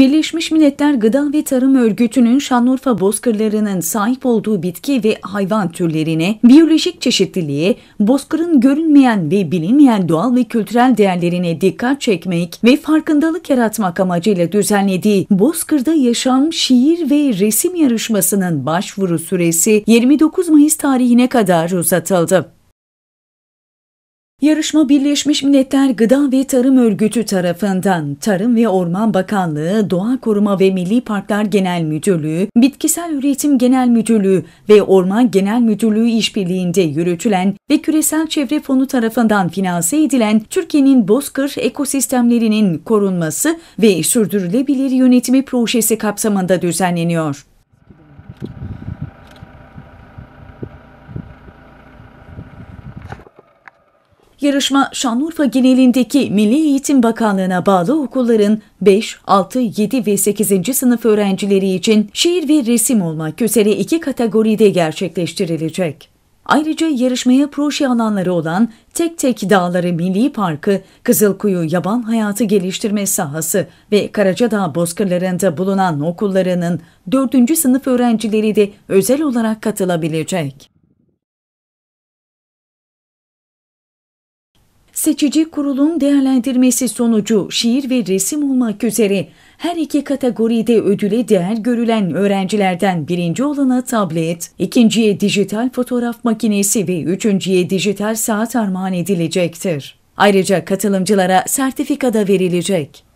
Birleşmiş Milletler Gıda ve Tarım Örgütü'nün Şanlıurfa bozkırlarının sahip olduğu bitki ve hayvan türlerine, biyolojik çeşitliliğe, bozkırın görünmeyen ve bilinmeyen doğal ve kültürel değerlerine dikkat çekmek ve farkındalık yaratmak amacıyla düzenlediği Bozkır'da Yaşam Şiir ve Resim Yarışması'nın başvuru süresi 29 Mayıs tarihine kadar uzatıldı. Yarışma Birleşmiş Milletler Gıda ve Tarım Örgütü tarafından Tarım ve Orman Bakanlığı, Doğa Koruma ve Milli Parklar Genel Müdürlüğü, Bitkisel Üretim Genel Müdürlüğü ve Orman Genel Müdürlüğü işbirliğinde yürütülen ve Küresel Çevre Fonu tarafından finanse edilen Türkiye'nin bozkır ekosistemlerinin korunması ve sürdürülebilir yönetimi projesi kapsamında düzenleniyor. Yarışma Şanlıurfa genelindeki Milli Eğitim Bakanlığı'na bağlı okulların 5, 6, 7 ve 8. sınıf öğrencileri için şiir ve resim olmak üzere iki kategoride gerçekleştirilecek. Ayrıca yarışmaya proje alanları olan Tek Tek Dağları Milli Parkı, Kızılkuyu Yaban Hayatı Geliştirme Sahası ve Karacadağ Bozkırlarında bulunan okullarının 4. sınıf öğrencileri de özel olarak katılabilecek. Seçici kurulun değerlendirmesi sonucu şiir ve resim olmak üzere her iki kategoride ödüle değer görülen öğrencilerden birinci olana tablet, ikinciye dijital fotoğraf makinesi ve üçüncüye dijital saat armağan edilecektir. Ayrıca katılımcılara sertifika da verilecek.